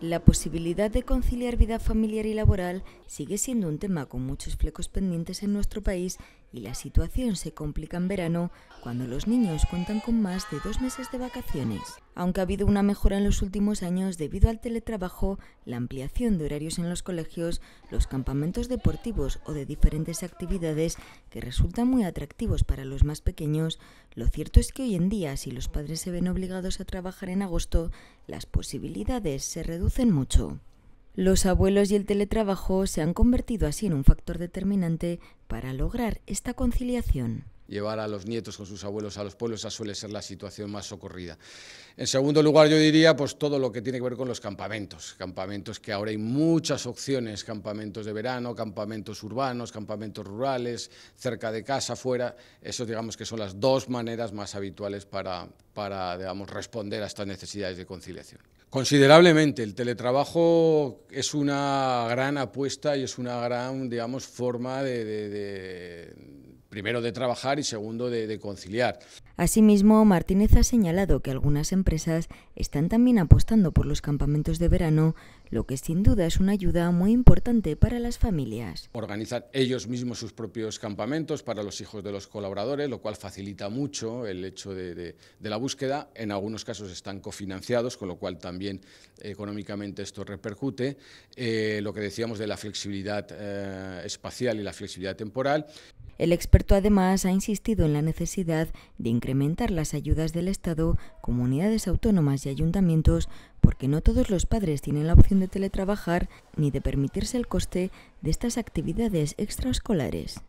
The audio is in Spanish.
La posibilidad de conciliar vida familiar y laboral sigue siendo un tema con muchos flecos pendientes en nuestro país y la situación se complica en verano cuando los niños cuentan con más de dos meses de vacaciones. Aunque ha habido una mejora en los últimos años debido al teletrabajo, la ampliación de horarios en los colegios, los campamentos deportivos o de diferentes actividades que resultan muy atractivos para los más pequeños, lo cierto es que hoy en día si los padres se ven obligados a trabajar en agosto, las posibilidades se reducen mucho. Los abuelos y el teletrabajo se han convertido así en un factor determinante para lograr esta conciliación. Llevar a los nietos con sus abuelos a los pueblos esa suele ser la situación más socorrida. En segundo lugar, yo diría pues todo lo que tiene que ver con los campamentos, campamentos que ahora hay muchas opciones, campamentos de verano, campamentos urbanos, campamentos rurales, cerca de casa, fuera. Eso digamos que son las dos maneras más habituales para, para digamos, responder a estas necesidades de conciliación. Considerablemente, el teletrabajo es una gran apuesta y es una gran, digamos, forma de, de, primero de trabajar y segundo de, conciliar. Asimismo, Martínez ha señalado que algunas empresas están también apostando por los campamentos de verano, lo que sin duda es una ayuda muy importante para las familias. Organizan ellos mismos sus propios campamentos para los hijos de los colaboradores, lo cual facilita mucho el hecho de, la búsqueda. En algunos casos están cofinanciados, con lo cual también económicamente esto repercute. Eh, lo que decíamos de la flexibilidad eh, espacial y la flexibilidad temporal. El experto además ha insistido en la necesidad de incrementar las ayudas del Estado, comunidades autónomas y ayuntamientos porque no todos los padres tienen la opción de teletrabajar ni de permitirse el coste de estas actividades extraescolares.